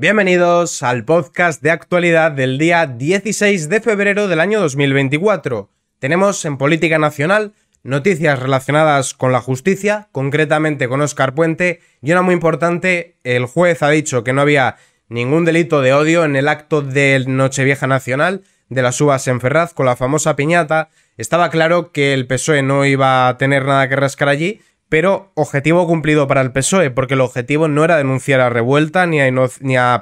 Bienvenidos al podcast de actualidad del día 16 de febrero del año 2024. Tenemos en política nacional noticias relacionadas con la justicia, concretamente con Oscar Puente, y era muy importante, el juez ha dicho que no había ningún delito de odio en el acto de Nochevieja Nacional de las Uvas en Ferraz con la famosa piñata. Estaba claro que el PSOE no iba a tener nada que rascar allí, pero objetivo cumplido para el PSOE, porque el objetivo no era denunciar a Revuelta, ni a, ni a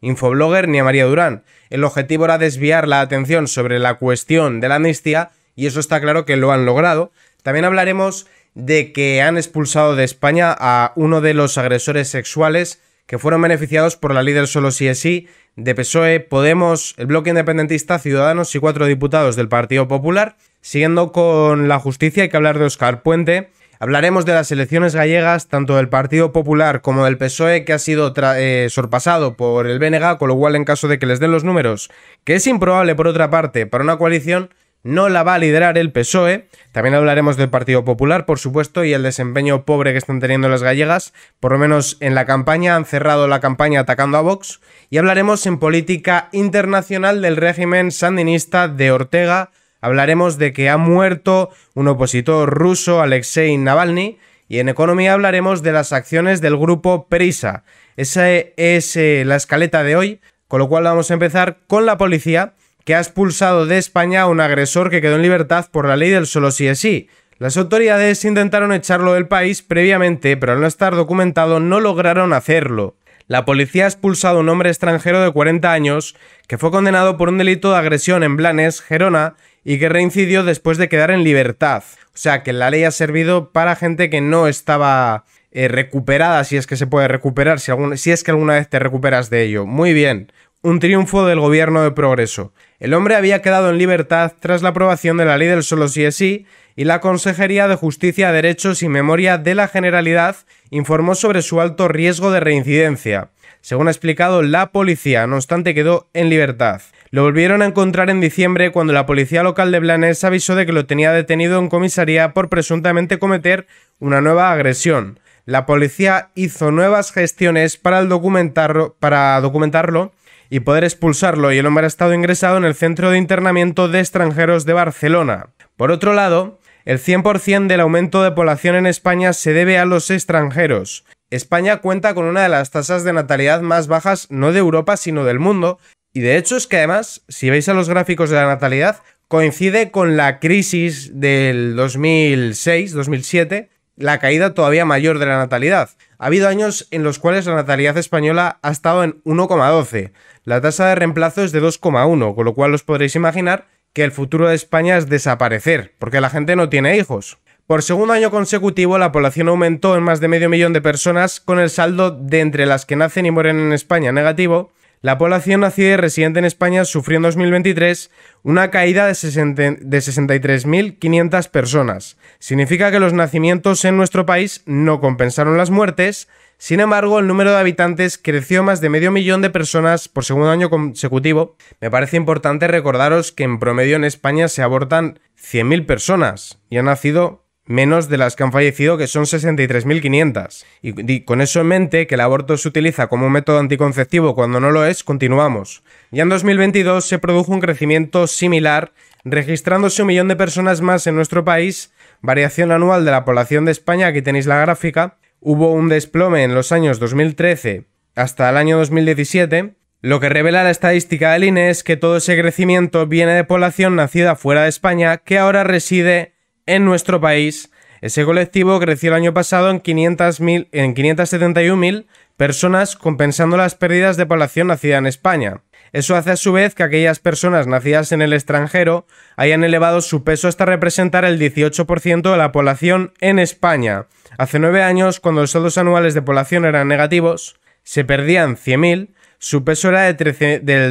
Infoblogger, ni a María Durán. El objetivo era desviar la atención sobre la cuestión de la amnistía, y eso está claro que lo han logrado. También hablaremos de que han expulsado de España a uno de los agresores sexuales que fueron beneficiados por la líder solo sí es sí de PSOE, Podemos, el bloque independentista, Ciudadanos y cuatro diputados del Partido Popular. Siguiendo con la justicia hay que hablar de Oscar Puente, Hablaremos de las elecciones gallegas, tanto del Partido Popular como del PSOE, que ha sido eh, sorpasado por el BNG, con lo cual en caso de que les den los números, que es improbable por otra parte para una coalición, no la va a liderar el PSOE. También hablaremos del Partido Popular, por supuesto, y el desempeño pobre que están teniendo las gallegas. Por lo menos en la campaña han cerrado la campaña atacando a Vox. Y hablaremos en política internacional del régimen sandinista de Ortega hablaremos de que ha muerto un opositor ruso, Alexei Navalny, y en economía hablaremos de las acciones del grupo Prisa. Esa es eh, la escaleta de hoy, con lo cual vamos a empezar con la policía, que ha expulsado de España a un agresor que quedó en libertad por la ley del solo sí es sí. Las autoridades intentaron echarlo del país previamente, pero al no estar documentado no lograron hacerlo. La policía ha expulsado a un hombre extranjero de 40 años que fue condenado por un delito de agresión en Blanes, Gerona, y que reincidió después de quedar en libertad. O sea que la ley ha servido para gente que no estaba eh, recuperada, si es que se puede recuperar, si, es que alguna vez te recuperas de ello. Muy bien, un triunfo del gobierno de progreso. El hombre había quedado en libertad tras la aprobación de la ley del solo si es sí y la Consejería de Justicia, Derechos y Memoria de la Generalidad informó sobre su alto riesgo de reincidencia. Según ha explicado la policía, no obstante quedó en libertad. Lo volvieron a encontrar en diciembre cuando la policía local de Blanes avisó de que lo tenía detenido en comisaría por presuntamente cometer una nueva agresión. La policía hizo nuevas gestiones para, documentarlo, documentarlo y poder expulsarlo y el hombre ha estado ingresado en el Centro de Internamiento de Extranjeros de Barcelona. Por otro lado, el 100% del aumento de población en España se debe a los extranjeros. España cuenta con una de las tasas de natalidad más bajas no de Europa sino del mundo y de hecho es que además, si veis a los gráficos de la natalidad, coincide con la crisis del 2006-2007, la caída todavía mayor de la natalidad. Ha habido años en los cuales la natalidad española ha estado en 1,12. La tasa de reemplazo es de 2,1, con lo cual os podréis imaginar que el futuro de España es desaparecer, porque la gente no tiene hijos. Por segundo año consecutivo, la población aumentó en más de medio millón de personas, con el saldo de entre las que nacen y mueren en España negativo, la población nacida y residente en España sufrió en 2023 una caída de, 63.500 personas. Significa que los nacimientos en nuestro país no compensaron las muertes, sin embargo el número de habitantes creció más de medio millón de personas por segundo año consecutivo. Me parece importante recordaros que en promedio en España se abortan 100.000 personas y han nacido menos de las que han fallecido, que son 63.500. Y, con eso en mente, que el aborto se utiliza como un método anticonceptivo cuando no lo es, continuamos. Ya en 2022 se produjo un crecimiento similar, registrándose un millón de personas más en nuestro país, variación anual de la población de España, aquí tenéis la gráfica, hubo un desplome en los años 2013 hasta el año 2017, lo que revela la estadística del INE es que todo ese crecimiento viene de población nacida fuera de España que ahora reside en nuestro país. Ese colectivo creció el año pasado en, en 571.000 personas, compensando las pérdidas de población nacida en España. Eso hace a su vez que aquellas personas nacidas en el extranjero hayan elevado su peso hasta representar el 18% de la población en España. Hace nueve años, cuando los saldos anuales de población eran negativos, se perdían 100.000, su peso era del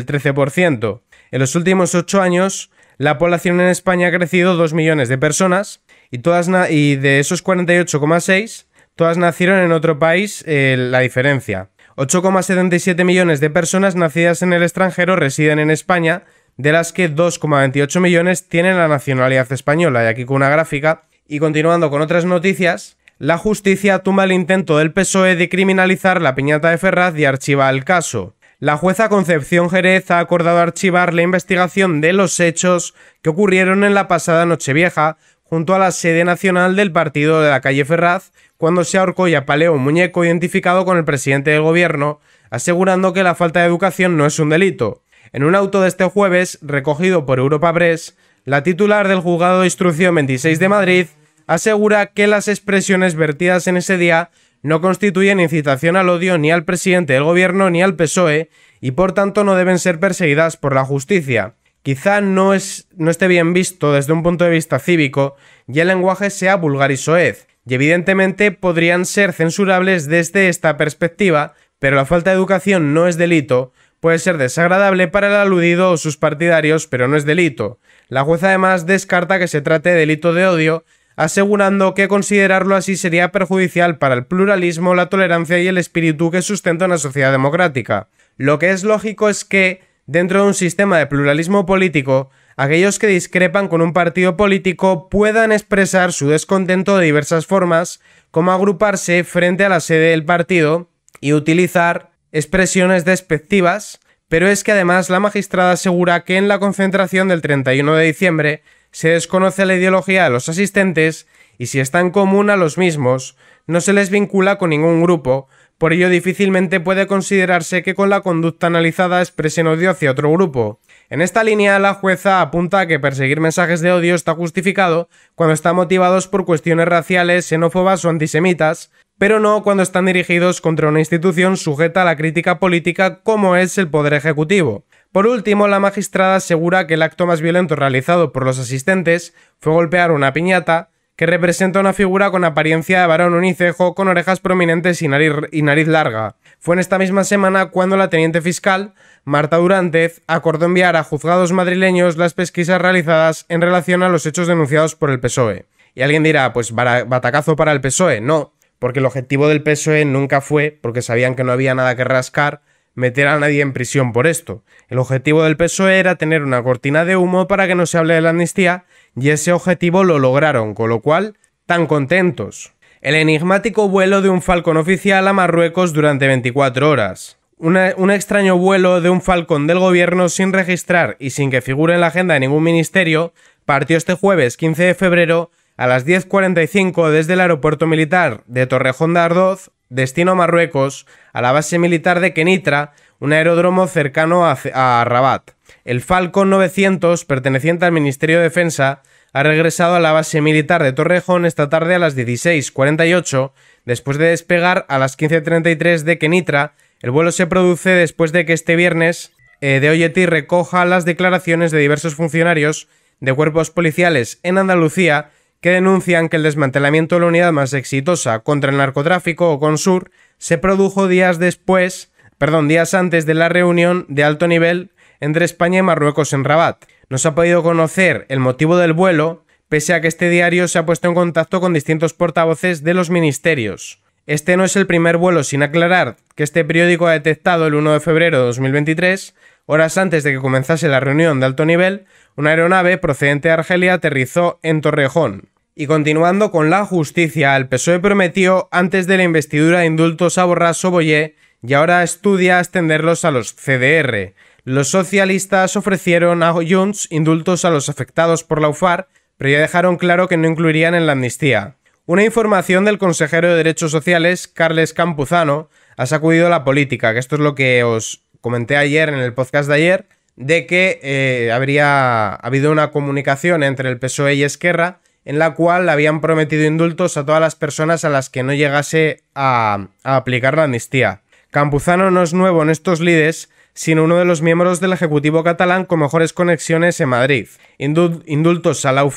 13%. En los últimos ocho años, la población en España ha crecido 2 millones de personas y, todas y de esos 48,6, todas nacieron en otro país eh, la diferencia. 8,77 millones de personas nacidas en el extranjero residen en España, de las que 2,28 millones tienen la nacionalidad española. Y aquí con una gráfica. Y continuando con otras noticias, la justicia tumba el intento del PSOE de criminalizar la piñata de Ferraz y archiva el caso. La jueza Concepción Jerez ha acordado archivar la investigación de los hechos que ocurrieron en la pasada Nochevieja junto a la sede nacional del partido de la calle Ferraz, cuando se ahorcó y apaleó un muñeco identificado con el presidente del gobierno, asegurando que la falta de educación no es un delito. En un auto de este jueves, recogido por Europa Press, la titular del juzgado de instrucción 26 de Madrid asegura que las expresiones vertidas en ese día no constituyen incitación al odio ni al presidente del gobierno ni al PSOE y por tanto no deben ser perseguidas por la justicia. Quizá no, es, no esté bien visto desde un punto de vista cívico y el lenguaje sea vulgar y soez, y evidentemente podrían ser censurables desde esta perspectiva, pero la falta de educación no es delito, puede ser desagradable para el aludido o sus partidarios, pero no es delito. La jueza además descarta que se trate de delito de odio, asegurando que considerarlo así sería perjudicial para el pluralismo, la tolerancia y el espíritu que sustenta una sociedad democrática. Lo que es lógico es que, dentro de un sistema de pluralismo político, aquellos que discrepan con un partido político puedan expresar su descontento de diversas formas, como agruparse frente a la sede del partido y utilizar expresiones despectivas, pero es que además la magistrada asegura que en la concentración del 31 de diciembre se desconoce la ideología de los asistentes y si está en común a los mismos, no se les vincula con ningún grupo, por ello difícilmente puede considerarse que con la conducta analizada expresen odio hacia otro grupo. En esta línea, la jueza apunta a que perseguir mensajes de odio está justificado cuando están motivados por cuestiones raciales, xenófobas o antisemitas, pero no cuando están dirigidos contra una institución sujeta a la crítica política como es el Poder Ejecutivo. Por último, la magistrada asegura que el acto más violento realizado por los asistentes fue golpear una piñata que representa una figura con apariencia de varón unicejo con orejas prominentes y nariz, larga. Fue en esta misma semana cuando la teniente fiscal, Marta Durantez, acordó enviar a juzgados madrileños las pesquisas realizadas en relación a los hechos denunciados por el PSOE. Y alguien dirá, pues batacazo para el PSOE. No, porque el objetivo del PSOE nunca fue, porque sabían que no había nada que rascar, meter a nadie en prisión por esto. El objetivo del PSOE era tener una cortina de humo para que no se hable de la amnistía, y ese objetivo lo lograron, con lo cual, tan contentos. El enigmático vuelo de un falcón oficial a Marruecos durante 24 horas. un extraño vuelo de un falcón del gobierno sin registrar y sin que figure en la agenda de ningún ministerio partió este jueves 15 de febrero a las 10.45 desde el aeropuerto militar de Torrejón de Ardoz destino a Marruecos, a la base militar de Kenitra, un aeródromo cercano a, Rabat. El Falcon 900, perteneciente al Ministerio de Defensa, ha regresado a la base militar de Torrejón esta tarde a las 16.48, después de despegar a las 15.33 de Kenitra. El vuelo se produce después de que este viernes eh, de Oyeti recoja las declaraciones de diversos funcionarios de cuerpos policiales en Andalucía que denuncian que el desmantelamiento de la unidad más exitosa contra el narcotráfico o CONSUR se produjo días después, perdón, días antes de la reunión de alto nivel entre España y Marruecos en Rabat. No se ha podido conocer el motivo del vuelo, pese a que este diario se ha puesto en contacto con distintos portavoces de los ministerios. Este no es el primer vuelo sin aclarar que este periódico ha detectado el 1 de febrero de 2023, horas antes de que comenzase la reunión de alto nivel, una aeronave procedente de Argelia aterrizó en Torrejón. Y continuando con la justicia, el PSOE prometió antes de la investidura indultos a Borras o y ahora estudia extenderlos a los CDR. Los socialistas ofrecieron a Junts indultos a los afectados por la UFAR, pero ya dejaron claro que no incluirían en la amnistía. Una información del consejero de Derechos Sociales, Carles Campuzano, ha sacudido la política, que esto es lo que os comenté ayer en el podcast de ayer, de que eh, habría habido una comunicación entre el PSOE y Esquerra en la cual habían prometido indultos a todas las personas a las que no llegase a, aplicar la amnistía. Campuzano no es nuevo en estos lides, sino uno de los miembros del Ejecutivo catalán con mejores conexiones en Madrid. Indultos a la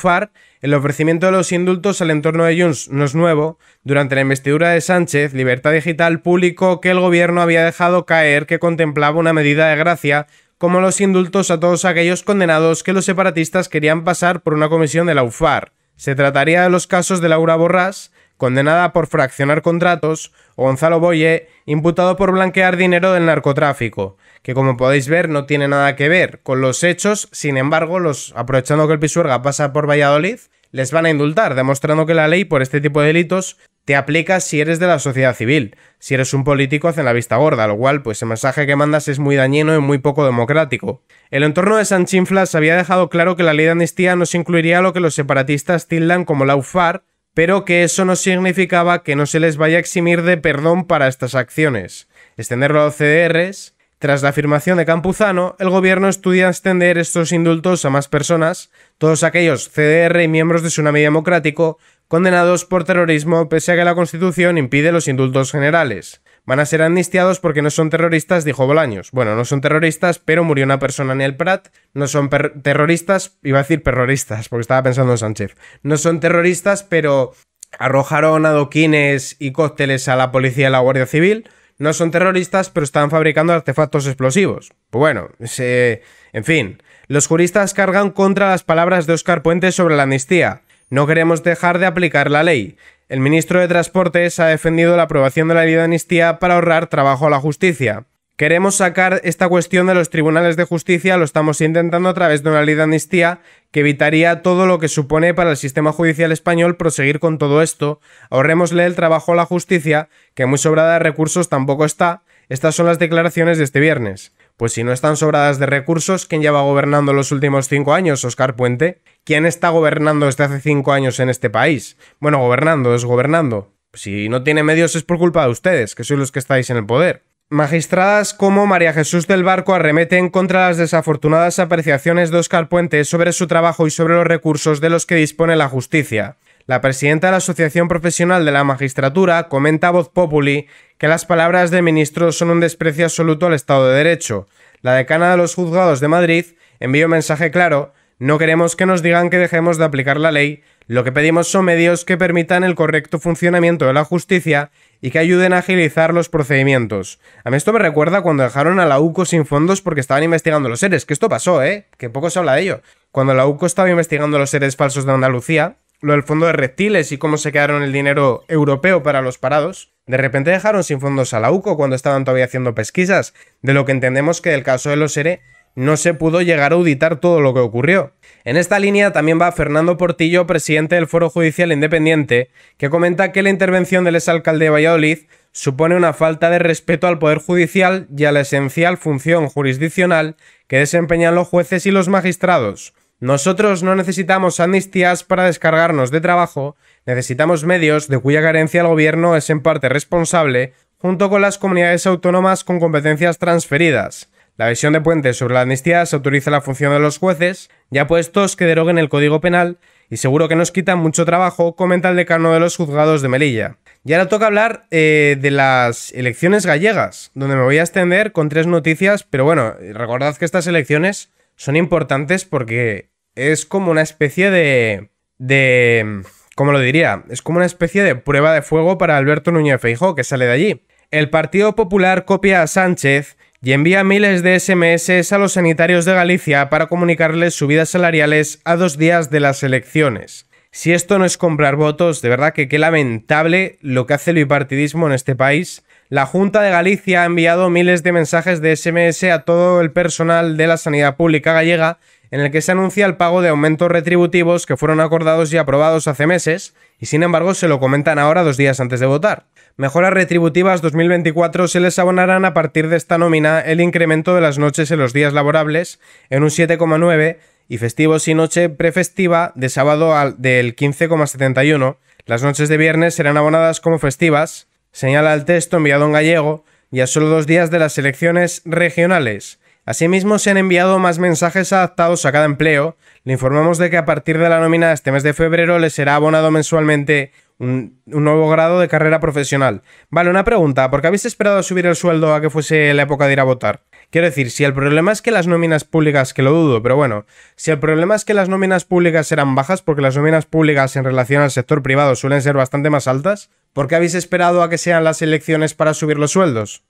el ofrecimiento de los indultos al entorno de Junts no es nuevo. Durante la investidura de Sánchez, Libertad Digital publicó que el gobierno había dejado caer que contemplaba una medida de gracia como los indultos a todos aquellos condenados que los separatistas querían pasar por una comisión de la UFAR. Se trataría de los casos de Laura Borrás, condenada por fraccionar contratos, o Gonzalo Boye, imputado por blanquear dinero del narcotráfico, que como podéis ver no tiene nada que ver con los hechos, sin embargo, los aprovechando que el Pisuerga pasa por Valladolid, les van a indultar, demostrando que la ley por este tipo de delitos te aplica si eres de la sociedad civil. Si eres un político, hacen la vista gorda, lo cual, pues el mensaje que mandas es muy dañino y muy poco democrático. El entorno de Sanchinflas había dejado claro que la ley de amnistía no se incluiría a lo que los separatistas tildan como la UFAR, pero que eso no significaba que no se les vaya a eximir de perdón para estas acciones. Extenderlo a los CDRs. Tras la afirmación de Campuzano, el gobierno estudia extender estos indultos a más personas, todos aquellos CDR y miembros de Tsunami Democrático condenados por terrorismo pese a que la Constitución impide los indultos generales. Van a ser amnistiados porque no son terroristas, dijo Bolaños. Bueno, no son terroristas, pero murió una persona en el Prat. No son terroristas, iba a decir terroristas, porque estaba pensando en Sánchez. No son terroristas, pero arrojaron adoquines y cócteles a la policía y la Guardia Civil. No son terroristas, pero están fabricando artefactos explosivos. Pues bueno, en fin. Los juristas cargan contra las palabras de Oscar Puente sobre la amnistía. No queremos dejar de aplicar la ley. El ministro de Transportes ha defendido la aprobación de la ley de amnistía para ahorrar trabajo a la justicia. Queremos sacar esta cuestión de los tribunales de justicia, lo estamos intentando a través de una ley de amnistía que evitaría todo lo que supone para el sistema judicial español proseguir con todo esto. Ahorrémosle el trabajo a la justicia, que muy sobrada de recursos tampoco está. Estas son las declaraciones de este viernes. Pues si no están sobradas de recursos, ¿quién lleva gobernando los últimos cinco años, Oscar Puente? ¿Quién está gobernando desde hace cinco años en este país? Bueno, gobernando, es gobernando. Si no tiene medios es por culpa de ustedes, que sois los que estáis en el poder. Magistradas como María Jesús del Barco arremeten contra las desafortunadas apreciaciones de Oscar Puente sobre su trabajo y sobre los recursos de los que dispone la justicia. La presidenta de la Asociación Profesional de la Magistratura comenta a Voz Populi que las palabras del ministro son un desprecio absoluto al Estado de Derecho. La decana de los juzgados de Madrid envió un mensaje claro, no queremos que nos digan que dejemos de aplicar la ley, lo que pedimos son medios que permitan el correcto funcionamiento de la justicia y que ayuden a agilizar los procedimientos. A mí esto me recuerda cuando dejaron a la UCO sin fondos porque estaban investigando los seres, que esto pasó, ¿eh? Que poco se habla de ello. Cuando la UCO estaba investigando los seres falsos de Andalucía, lo del fondo de reptiles y cómo se quedaron el dinero europeo para los parados, de repente dejaron sin fondos a la UCO cuando estaban todavía haciendo pesquisas, de lo que entendemos que del caso de los ERE no se pudo llegar a auditar todo lo que ocurrió. En esta línea también va Fernando Portillo, presidente del Foro Judicial Independiente, que comenta que la intervención del exalcalde de Valladolid supone una falta de respeto al Poder Judicial y a la esencial función jurisdiccional que desempeñan los jueces y los magistrados, nosotros no necesitamos amnistías para descargarnos de trabajo, necesitamos medios de cuya carencia el gobierno es en parte responsable, junto con las comunidades autónomas con competencias transferidas. La visión de Puente sobre la amnistía se autoriza la función de los jueces, ya puestos que deroguen el Código Penal, y seguro que nos quitan mucho trabajo, comenta el decano de los juzgados de Melilla. Y ahora toca hablar eh, de las elecciones gallegas, donde me voy a extender con tres noticias, pero bueno, recordad que estas elecciones son importantes porque es como una especie de. de. ¿Cómo lo diría? Es como una especie de prueba de fuego para Alberto Núñez Feijóo, que sale de allí. El Partido Popular copia a Sánchez y envía miles de SMS a los sanitarios de Galicia para comunicarles subidas salariales a dos días de las elecciones. Si esto no es comprar votos, de verdad que qué lamentable lo que hace el bipartidismo en este país la Junta de Galicia ha enviado miles de mensajes de SMS a todo el personal de la sanidad pública gallega en el que se anuncia el pago de aumentos retributivos que fueron acordados y aprobados hace meses y sin embargo se lo comentan ahora dos días antes de votar. Mejoras retributivas 2024 se les abonarán a partir de esta nómina el incremento de las noches en los días laborables en un 7,9 y festivos y noche prefestiva de sábado al del 15,71. Las noches de viernes serán abonadas como festivas señala el texto enviado en gallego y a solo dos días de las elecciones regionales. Asimismo, se han enviado más mensajes adaptados a cada empleo. Le informamos de que a partir de la nómina de este mes de febrero le será abonado mensualmente un, nuevo grado de carrera profesional. Vale, una pregunta, ¿por qué habéis esperado subir el sueldo a que fuese la época de ir a votar? Quiero decir, si el problema es que las nóminas públicas, que lo dudo, pero bueno, si el problema es que las nóminas públicas eran bajas, porque las nóminas públicas en relación al sector privado suelen ser bastante más altas, ¿por qué habéis esperado a que sean las elecciones para subir los sueldos?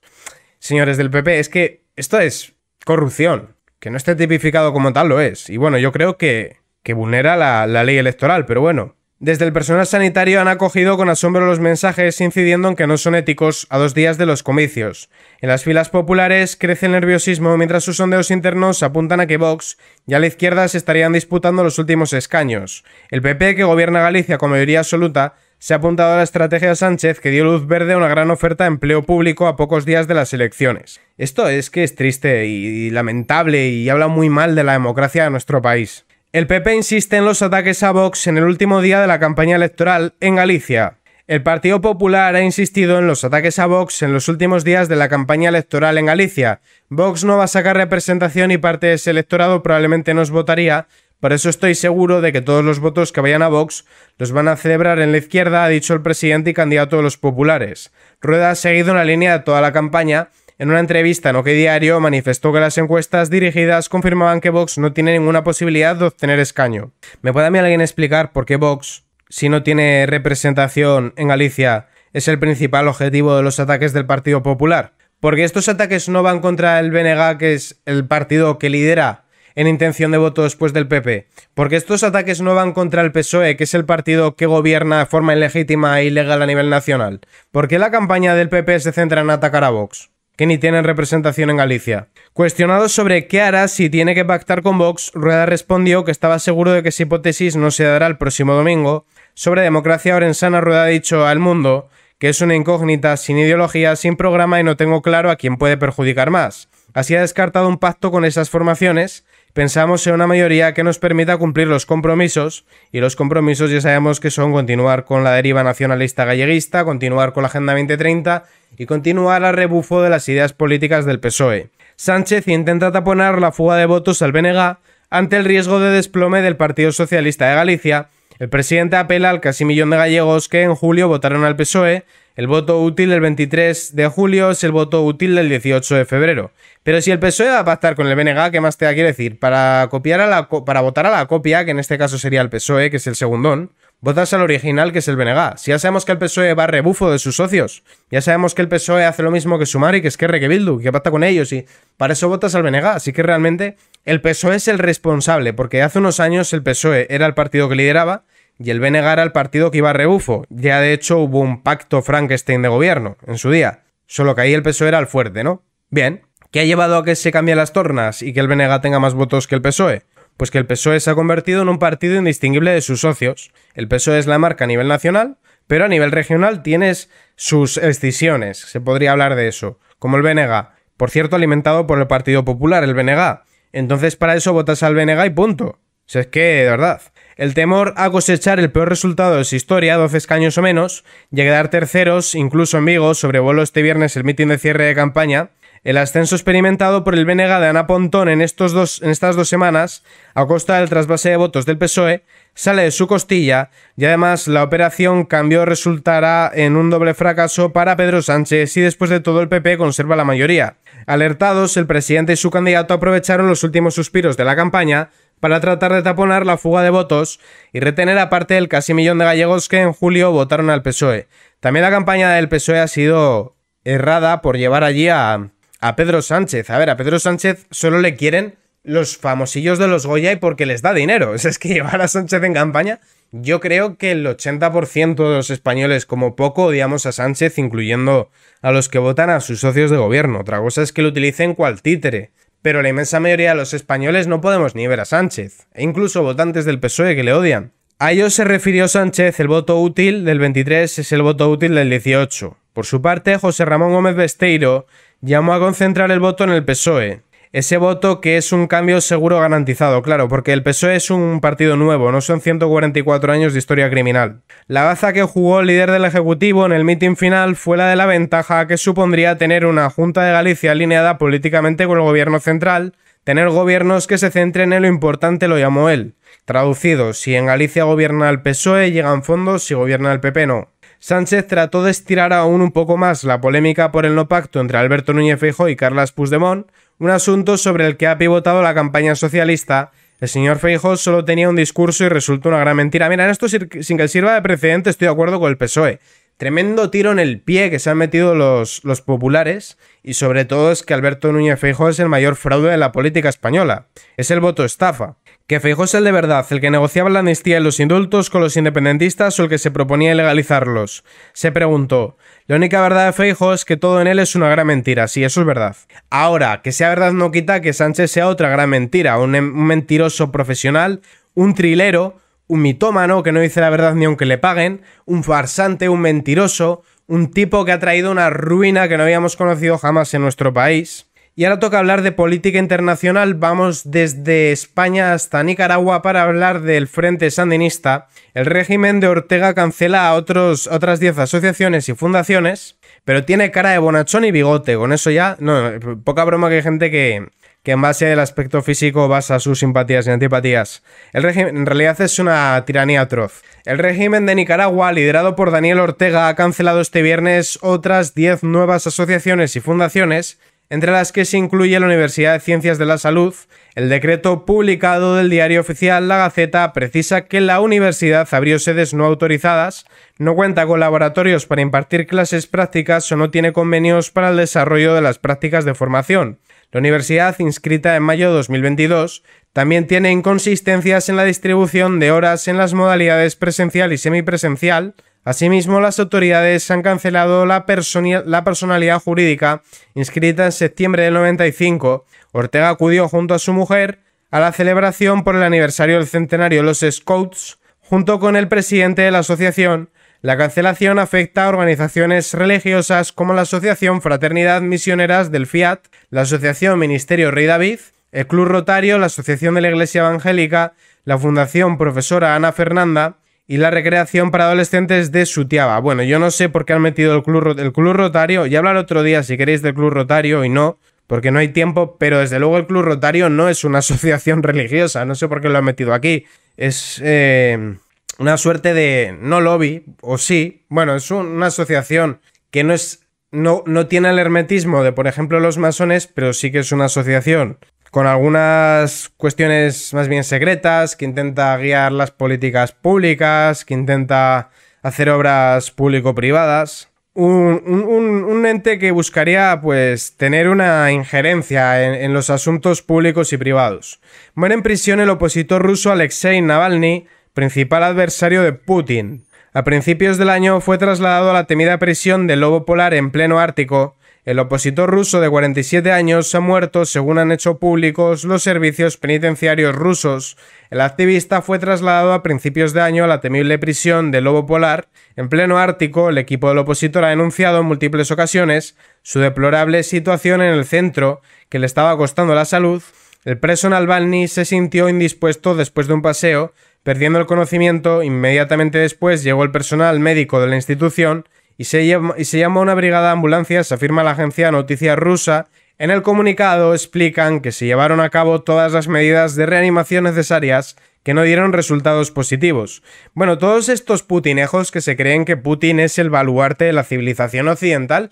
Señores del PP, es que esto es corrupción, que no esté tipificado como tal lo es. Y bueno, yo creo que, que vulnera la ley electoral, pero bueno, desde el personal sanitario han acogido con asombro los mensajes incidiendo en que no son éticos a dos días de los comicios. En las filas populares crece el nerviosismo mientras sus sondeos internos apuntan a que Vox y a la izquierda se estarían disputando los últimos escaños. El PP, que gobierna Galicia con mayoría absoluta, se ha apuntado a la estrategia de Sánchez que dio luz verde a una gran oferta de empleo público a pocos días de las elecciones. Esto es que es triste y lamentable y habla muy mal de la democracia de nuestro país. El PP insiste en los ataques a Vox en el último día de la campaña electoral en Galicia. El Partido Popular ha insistido en los ataques a Vox en los últimos días de la campaña electoral en Galicia. Vox no va a sacar representación y parte de ese electorado probablemente nos votaría, por eso estoy seguro de que todos los votos que vayan a Vox los van a celebrar en la izquierda, ha dicho el presidente y candidato de los populares. Rueda ha seguido la línea de toda la campaña en una entrevista en OK Diario manifestó que las encuestas dirigidas confirmaban que Vox no tiene ninguna posibilidad de obtener escaño. ¿Me puede a mí alguien explicar por qué Vox, si no tiene representación en Galicia, es el principal objetivo de los ataques del Partido Popular? Porque estos ataques no van contra el BNG, que es el partido que lidera en intención de voto después del PP. Porque estos ataques no van contra el PSOE, que es el partido que gobierna de forma ilegítima e ilegal a nivel nacional. ¿Por qué la campaña del PP se centra en atacar a Vox? que ni tienen representación en Galicia. Cuestionado sobre qué hará si tiene que pactar con Vox, Rueda respondió que estaba seguro de que esa hipótesis no se dará el próximo domingo. Sobre democracia orensana, Rueda ha dicho al mundo que es una incógnita, sin ideología, sin programa y no tengo claro a quién puede perjudicar más. Así ha descartado un pacto con esas formaciones pensamos en una mayoría que nos permita cumplir los compromisos, y los compromisos ya sabemos que son continuar con la deriva nacionalista galleguista, continuar con la Agenda 2030 y continuar al rebufo de las ideas políticas del PSOE. Sánchez intenta taponar la fuga de votos al BNG ante el riesgo de desplome del Partido Socialista de Galicia. El presidente apela al casi millón de gallegos que en julio votaron al PSOE el voto útil del 23 de julio es el voto útil del 18 de febrero. Pero si el PSOE va a pactar con el BNG, ¿qué más te da quiere decir? Para, copiar a la, para votar a la copia, que en este caso sería el PSOE, que es el segundón, votas al original, que es el BNG. Si ya sabemos que el PSOE va rebufo de sus socios, ya sabemos que el PSOE hace lo mismo que Sumar y que es que Bildu, que pacta con ellos, y para eso votas al BNG. Así que realmente el PSOE es el responsable, porque hace unos años el PSOE era el partido que lideraba, y el era al partido que iba a rebufo. Ya de hecho hubo un pacto Frankenstein de gobierno en su día. Solo que ahí el PSOE era el fuerte, ¿no? Bien. ¿Qué ha llevado a que se cambien las tornas y que el BNG tenga más votos que el PSOE? Pues que el PSOE se ha convertido en un partido indistinguible de sus socios. El PSOE es la marca a nivel nacional, pero a nivel regional tienes sus excisiones. se podría hablar de eso, como el BNG. Por cierto, alimentado por el Partido Popular, el BNG. Entonces para eso votas al BNG y punto. Si es que, de verdad. El temor a cosechar el peor resultado de su historia, 12 escaños o menos, y a quedar terceros, incluso en Vigo, sobrevoló este viernes el mitin de cierre de campaña. El ascenso experimentado por el BNG de Ana Pontón en, estos dos, en estas dos semanas, a costa del trasvase de votos del PSOE, sale de su costilla y además la operación cambio resultará en un doble fracaso para Pedro Sánchez y después de todo el PP conserva la mayoría. Alertados, el presidente y su candidato aprovecharon los últimos suspiros de la campaña para tratar de taponar la fuga de votos y retener aparte parte del casi millón de gallegos que en julio votaron al PSOE. También la campaña del PSOE ha sido errada por llevar allí a, a Pedro Sánchez. A ver, a Pedro Sánchez solo le quieren los famosillos de los Goya y porque les da dinero. Es que llevar a Sánchez en campaña, yo creo que el 80% de los españoles como poco odiamos a Sánchez, incluyendo a los que votan a sus socios de gobierno. Otra cosa es que lo utilicen cual títere pero la inmensa mayoría de los españoles no podemos ni ver a Sánchez, e incluso votantes del PSOE que le odian. A ello se refirió Sánchez, el voto útil del 23 es el voto útil del 18. Por su parte, José Ramón Gómez Besteiro llamó a concentrar el voto en el PSOE, ese voto que es un cambio seguro garantizado, claro, porque el PSOE es un partido nuevo, no son 144 años de historia criminal. La baza que jugó el líder del Ejecutivo en el mitin final fue la de la ventaja que supondría tener una Junta de Galicia alineada políticamente con el gobierno central, tener gobiernos que se centren en lo importante, lo llamó él. Traducido, si en Galicia gobierna el PSOE llegan fondos, si gobierna el PP no. Sánchez trató de estirar aún un poco más la polémica por el no pacto entre Alberto Núñez Feijóo y Carles Puigdemont, un asunto sobre el que ha pivotado la campaña socialista. El señor Feijóo solo tenía un discurso y resultó una gran mentira. Mira, en esto sin que sirva de precedente estoy de acuerdo con el PSOE. Tremendo tiro en el pie que se han metido los, los populares y sobre todo es que Alberto Núñez Feijóo es el mayor fraude de la política española. Es el voto estafa que Feijó es el de verdad, el que negociaba la amnistía y los indultos con los independentistas o el que se proponía ilegalizarlos. Se preguntó, la única verdad de Feijó es que todo en él es una gran mentira, sí, eso es verdad. Ahora, que sea verdad no quita que Sánchez sea otra gran mentira, un, em, un mentiroso profesional, un trilero, un mitómano que no dice la verdad ni aunque le paguen, un farsante, un mentiroso, un tipo que ha traído una ruina que no habíamos conocido jamás en nuestro país. Y ahora toca hablar de política internacional. Vamos desde España hasta Nicaragua para hablar del Frente Sandinista. El régimen de Ortega cancela a otros, otras 10 asociaciones y fundaciones, pero tiene cara de bonachón y bigote. Con eso ya, no, poca broma que hay gente que, que en base al aspecto físico basa sus simpatías y antipatías. El régimen en realidad es una tiranía atroz. El régimen de Nicaragua, liderado por Daniel Ortega, ha cancelado este viernes otras 10 nuevas asociaciones y fundaciones entre las que se incluye la Universidad de Ciencias de la Salud, el decreto publicado del diario oficial La Gaceta precisa que la universidad abrió sedes no autorizadas, no cuenta con laboratorios para impartir clases prácticas o no tiene convenios para el desarrollo de las prácticas de formación. La universidad, inscrita en mayo de 2022, también tiene inconsistencias en la distribución de horas en las modalidades presencial y semipresencial, Asimismo, las autoridades han cancelado la, personalidad jurídica inscrita en septiembre del 95. Ortega acudió junto a su mujer a la celebración por el aniversario del centenario de los Scouts, junto con el presidente de la asociación. La cancelación afecta a organizaciones religiosas como la Asociación Fraternidad Misioneras del Fiat, la Asociación Ministerio Rey David, el Club Rotario, la Asociación de la Iglesia Evangélica, la Fundación Profesora Ana Fernanda, y la recreación para adolescentes de Sutiaba. Bueno, yo no sé por qué han metido el club, el club Rotario. Ya hablaré otro día si queréis del Club Rotario y no, porque no hay tiempo, pero desde luego el Club Rotario no es una asociación religiosa. No sé por qué lo han metido aquí. Es eh, una suerte de, no lobby, o sí, bueno, es una asociación que no es... No, no tiene el hermetismo de, por ejemplo, los masones, pero sí que es una asociación con algunas cuestiones más bien secretas, que intenta guiar las políticas públicas, que intenta hacer obras público-privadas. Un, ente que buscaría pues tener una injerencia en, en, los asuntos públicos y privados. Muere en prisión el opositor ruso Alexei Navalny, principal adversario de Putin. A principios del año fue trasladado a la temida prisión del Lobo Polar en pleno Ártico, el opositor ruso de 47 años ha muerto, según han hecho públicos los servicios penitenciarios rusos. El activista fue trasladado a principios de año a la temible prisión de Lobo Polar. En pleno Ártico, el equipo del opositor ha denunciado en múltiples ocasiones su deplorable situación en el centro, que le estaba costando la salud. El preso Navalny se sintió indispuesto después de un paseo, perdiendo el conocimiento. Inmediatamente después llegó el personal médico de la institución y se, llama, y una brigada de ambulancias, afirma la agencia Noticias Rusa. En el comunicado explican que se llevaron a cabo todas las medidas de reanimación necesarias que no dieron resultados positivos. Bueno, todos estos putinejos que se creen que Putin es el baluarte de la civilización occidental,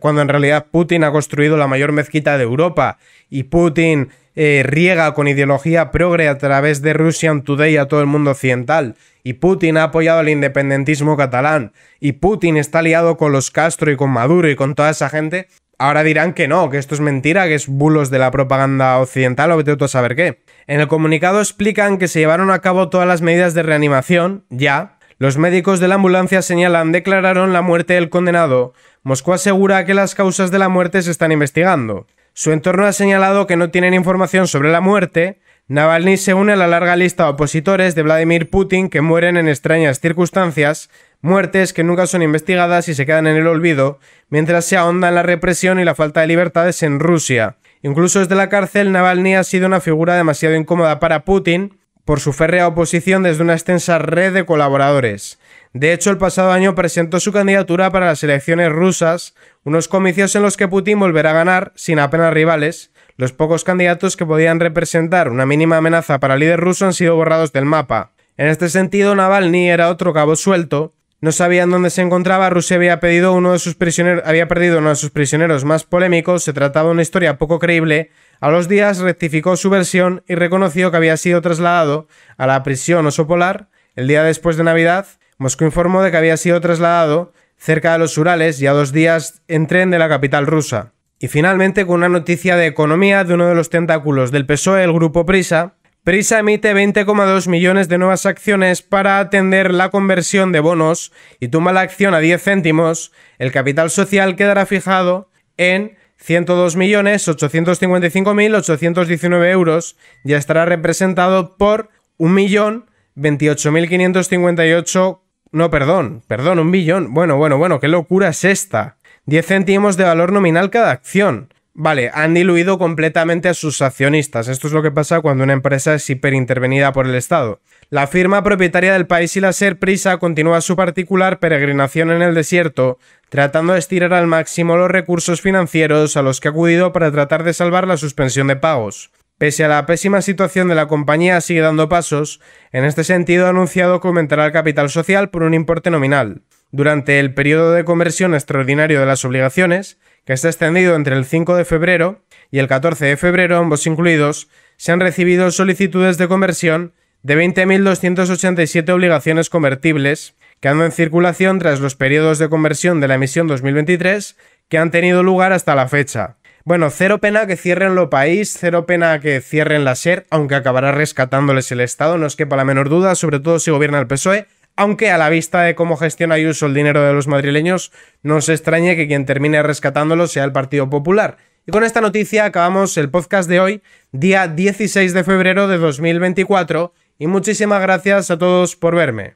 cuando en realidad Putin ha construido la mayor mezquita de Europa y Putin eh, riega con ideología progre a través de Russian Today a todo el mundo occidental. Y Putin ha apoyado el independentismo catalán. Y Putin está aliado con los Castro y con Maduro y con toda esa gente. Ahora dirán que no, que esto es mentira, que es bulos de la propaganda occidental o vete a saber qué. En el comunicado explican que se llevaron a cabo todas las medidas de reanimación, ya. Los médicos de la ambulancia señalan declararon la muerte del condenado. Moscú asegura que las causas de la muerte se están investigando. Su entorno ha señalado que no tienen información sobre la muerte. Navalny se une a la larga lista de opositores de Vladimir Putin que mueren en extrañas circunstancias, muertes que nunca son investigadas y se quedan en el olvido, mientras se ahonda en la represión y la falta de libertades en Rusia. Incluso desde la cárcel, Navalny ha sido una figura demasiado incómoda para Putin por su férrea oposición desde una extensa red de colaboradores. De hecho, el pasado año presentó su candidatura para las elecciones rusas, unos comicios en los que Putin volverá a ganar sin apenas rivales. Los pocos candidatos que podían representar una mínima amenaza para el líder ruso han sido borrados del mapa. En este sentido, Navalny era otro cabo suelto. No sabían dónde se encontraba, Rusia había, pedido uno de sus prisioneros, había perdido uno de sus prisioneros más polémicos, se trataba de una historia poco creíble. A los días rectificó su versión y reconoció que había sido trasladado a la prisión Oso Polar el día después de Navidad Moscú informó de que había sido trasladado cerca de los Urales ya dos días en tren de la capital rusa. Y finalmente, con una noticia de economía de uno de los tentáculos del PSOE, el grupo Prisa, Prisa emite 20,2 millones de nuevas acciones para atender la conversión de bonos y toma la acción a 10 céntimos. El capital social quedará fijado en 102.855.819 euros y estará representado por 1.028.558 no, perdón, perdón, un billón. Bueno, bueno, bueno, qué locura es esta. 10 céntimos de valor nominal cada acción. Vale, han diluido completamente a sus accionistas. Esto es lo que pasa cuando una empresa es hiperintervenida por el Estado. La firma propietaria del país y la ser prisa continúa su particular peregrinación en el desierto, tratando de estirar al máximo los recursos financieros a los que ha acudido para tratar de salvar la suspensión de pagos. Pese a la pésima situación de la compañía, sigue dando pasos. En este sentido, ha anunciado que aumentará el capital social por un importe nominal. Durante el periodo de conversión extraordinario de las obligaciones, que está extendido entre el 5 de febrero y el 14 de febrero, ambos incluidos, se han recibido solicitudes de conversión de 20.287 obligaciones convertibles, que andan en circulación tras los periodos de conversión de la emisión 2023 que han tenido lugar hasta la fecha. Bueno, cero pena que cierren lo país, cero pena que cierren la SER, aunque acabará rescatándoles el Estado, no es que para la menor duda, sobre todo si gobierna el PSOE, aunque a la vista de cómo gestiona y usa el dinero de los madrileños, no se extrañe que quien termine rescatándolo sea el Partido Popular. Y con esta noticia acabamos el podcast de hoy, día 16 de febrero de 2024, y muchísimas gracias a todos por verme.